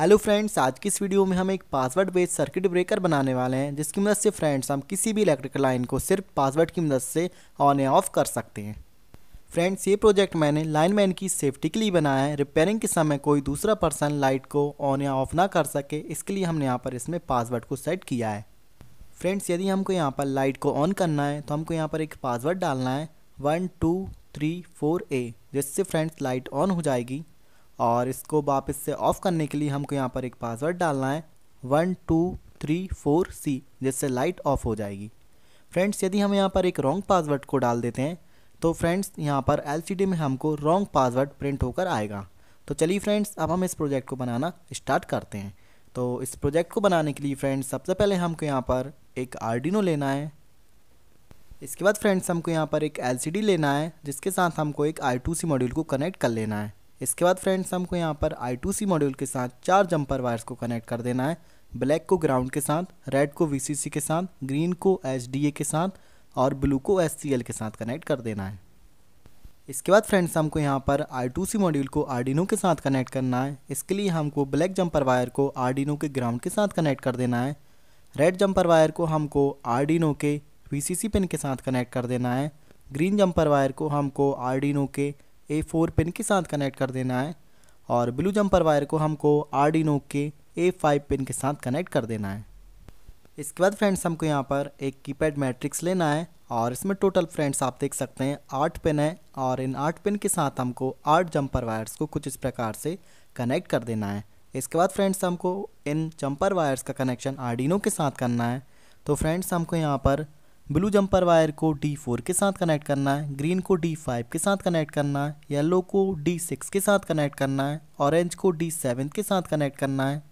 hello friends आज की इस वीडियो में हम एक पासवर्ड बेस्ड सर्किट ब्रेकर बनाने वाले हैं जिसकी मदद से फ्रेंड्स हम किसी भी इलेक्ट्रिकल लाइन को सिर्फ पासवर्ड की मदद से ऑन या ऑफ कर सकते हैं फ्रेंड्स ये प्रोजेक्ट मैंने लाइन मैन की सेफ्टी के लिए बनाया है रिपेयरिंग के समय कोई दूसरा पर्सन लाइट को ऑन या ऑफ ना कर सके इसके लिए हमने यहाँ पर इसमें पासवर्ड को सेट किया है फ्रेंड्स यदि हमको यहाँ पर लाइट को ऑन करना है तो हमको यहाँ पर एक पासवर्ड डालना है one two three four A जिससे फ्रेंड्स लाइट ऑन हो जाएगी और इसको वापस से ऑफ़ करने के लिए हमको यहाँ पर एक पासवर्ड डालना है one two three four C जिससे लाइट ऑफ हो जाएगी फ्रेंड्स यदि हम यहाँ पर एक रॉन्ग पासवर्ड को डाल देते हैं तो फ्रेंड्स यहाँ पर एल में हमको रॉन्ग पासवर्ड प्रिंट होकर आएगा तो चलिए फ्रेंड्स अब हम इस प्रोजेक्ट को बनाना स्टार्ट करते हैं तो इस प्रोजेक्ट को बनाने के लिए फ्रेंड्स सबसे पहले हमको यहाँ पर एक आर्डिनो लेना है इसके बाद फ्रेंड्स हमको यहाँ पर एक एलसीडी लेना है जिसके साथ हमको एक आई टू सी मॉड्यूल को कनेक्ट कर लेना है इसके बाद फ्रेंड्स हमको यहाँ पर आई टू सी मॉड्यूल के साथ चार जंपर वायर्स को कनेक्ट कर देना है ब्लैक को ग्राउंड के साथ रेड को वी सी सी के साथ ग्रीन को एच डी ए के साथ और ब्लू को एस सी एल के साथ कनेक्ट कर देना है इसके बाद फ्रेंड्स हमको यहाँ पर आई टू सी मॉड्यूल को आर्डिनो के साथ कनेक्ट करना है इसके लिए हमको ब्लैक जंपर वायर को आर्डिनो के ग्राउंड के साथ कनेक्ट कर देना है रेड जंपर वायर को हमको आर्डिनो के वी सी सी पिन के साथ कनेक्ट कर देना है ग्रीन जंपर वायर को हमको आर्डिनो के ए फोर पिन के साथ कनेक्ट कर देना है और ब्लू जंपर वायर को हमको आर्डिनो के ए फाइव पिन के साथ कनेक्ट कर देना है इसके बाद फ्रेंड्स हमको यहाँ पर एक कीपैड मैट्रिक्स लेना है और इसमें टोटल फ्रेंड्स आप देख सकते हैं आठ पिन है और इन आठ पिन के साथ हमको आठ जंपर वायर्स को कुछ इस प्रकार से कनेक्ट कर देना है इसके बाद फ्रेंड्स हमको इन जंपर वायर्स का कनेक्शन आर्डिनो के साथ करना है तो फ्रेंड्स हमको यहाँ पर ब्लू जंपर वायर को डी फोर के साथ कनेक्ट करना है ग्रीन को डी फाइव के साथ कनेक्ट करना है येलो को डी सिक्स के साथ कनेक्ट करना है ऑरेंज को डी सेवन के साथ कनेक्ट करना है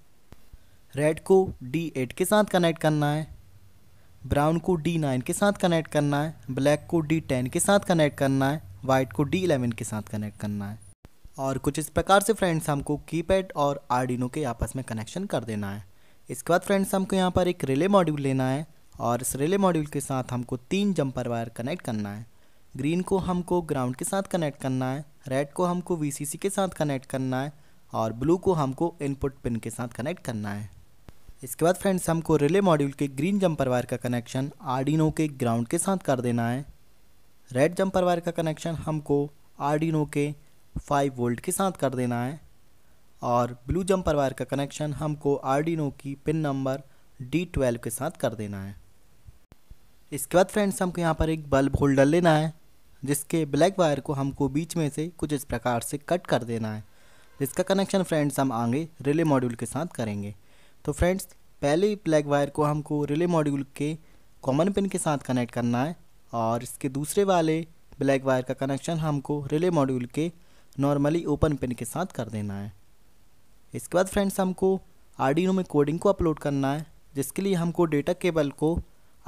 रेड को डी एट के साथ कनेक्ट करना है ब्राउन को डी नाइन के साथ कनेक्ट करना है ब्लैक को डी टेन के साथ कनेक्ट करना है वाइट को डी इलेवन के साथ कनेक्ट करना है और कुछ इस प्रकार से फ्रेंड्स हमको कीपैड और आर्डिनो के आपस में कनेक्शन कर देना है इसके बाद फ्रेंड्स हमको यहाँ पर एक रिले मॉड्यूल लेना है और इस रिले मॉड्यूल के साथ हमको तीन जंपर वायर कनेक्ट करना है ग्रीन को हमको ग्राउंड के साथ कनेक्ट करना है रेड को हमको वीसीसी के साथ कनेक्ट करना है और ब्लू को हमको इनपुट पिन के साथ कनेक्ट करना है इसके बाद फ्रेंड्स हमको रिले मॉड्यूल के ग्रीन जंपर वायर का कनेक्शन आर्डिनो के ग्राउंड के साथ कर देना है रेड जंपर वायर का कनेक्शन हमको आर्डिनो के फाइव वोल्ट के साथ कर देना है और ब्लू जंपर वायर का कनेक्शन हमको आर्डिनो की पिन नंबर डी ट्वेल्व के साथ कर देना है इसके बाद फ्रेंड्स हमको यहाँ पर एक बल्ब होल्डर लेना है जिसके ब्लैक वायर को हमको बीच में से कुछ इस प्रकार से कट कर देना है जिसका कनेक्शन फ्रेंड्स हम आगे रिले मॉड्यूल के साथ करेंगे तो फ्रेंड्स पहले ब्लैक वायर को हमको रिले मॉड्यूल के कॉमन पिन के साथ कनेक्ट करना है और इसके दूसरे वाले ब्लैक वायर का कनेक्शन हमको रिले मॉड्यूल के नॉर्मली ओपन पिन के साथ कर देना है इसके बाद फ्रेंड्स हमको आर्डिनो में कोडिंग को अपलोड करना है जिसके लिए हमको डेटा केबल को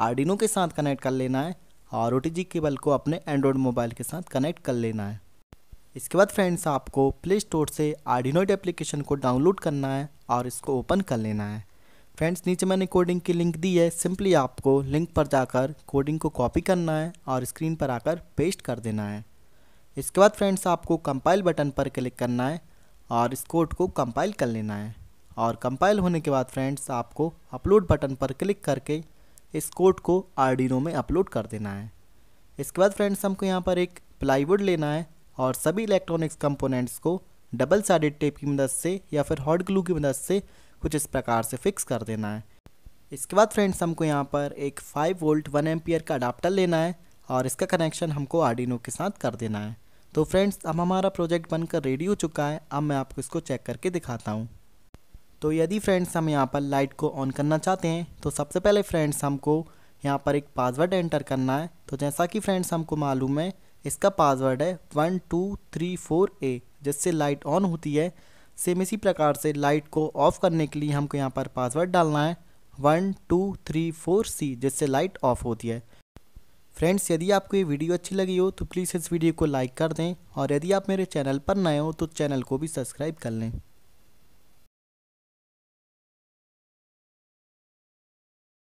आर्डिनो के साथ कनेक्ट कर लेना है और ओ केबल को अपने एंड्रॉयड मोबाइल के साथ कनेक्ट कर लेना है इसके बाद फ्रेंड्स आपको प्ले स्टोर से आर्डिनोइड एप्लीकेशन को डाउनलोड करना है और इसको ओपन कर लेना है फ्रेंड्स नीचे मैंने कोडिंग की लिंक दी है सिंपली आपको लिंक पर जाकर कोडिंग को कॉपी करना है और स्क्रीन पर आकर पेस्ट कर देना है इसके बाद फ्रेंड्स आपको कंपाइल बटन पर क्लिक करना है और इस कोड को कंपाइल कर लेना है और कंपाइल होने के बाद फ्रेंड्स आपको अपलोड बटन पर क्लिक करके इस कोड को आरडीनो में अपलोड कर देना है इसके बाद फ्रेंड्स हमको यहाँ पर एक प्लाईवुड लेना है और सभी इलेक्ट्रॉनिक्स कंपोनेंट्स को डबल साइडेड टेप की मदद से या फिर हॉट ग्लू की मदद से कुछ इस प्रकार से फिक्स कर देना है इसके बाद फ्रेंड्स हमको यहाँ पर एक 5 वोल्ट 1 एम का अडाप्टर लेना है और इसका कनेक्शन हमको आरडीनो के साथ कर देना है तो फ्रेंड्स अब हमारा प्रोजेक्ट बनकर रेडी हो चुका है अब मैं आपको इसको चेक करके दिखाता हूँ तो यदि फ्रेंड्स हम यहाँ पर लाइट को ऑन करना चाहते हैं तो सबसे पहले फ्रेंड्स हमको यहाँ पर एक पासवर्ड एंटर करना है तो जैसा कि फ्रेंड्स हमको मालूम है इसका पासवर्ड है one two three four A जिससे लाइट ऑन होती है सेम इसी प्रकार से लाइट को ऑफ़ करने के लिए हमको यहाँ पर पासवर्ड डालना है one two three four C जिससे लाइट ऑफ होती है फ्रेंड्स यदि आपको ये वीडियो अच्छी लगी हो तो प्लीज़ इस वीडियो को लाइक कर दें और यदि आप मेरे चैनल पर नए हो तो चैनल को भी सब्सक्राइब कर लें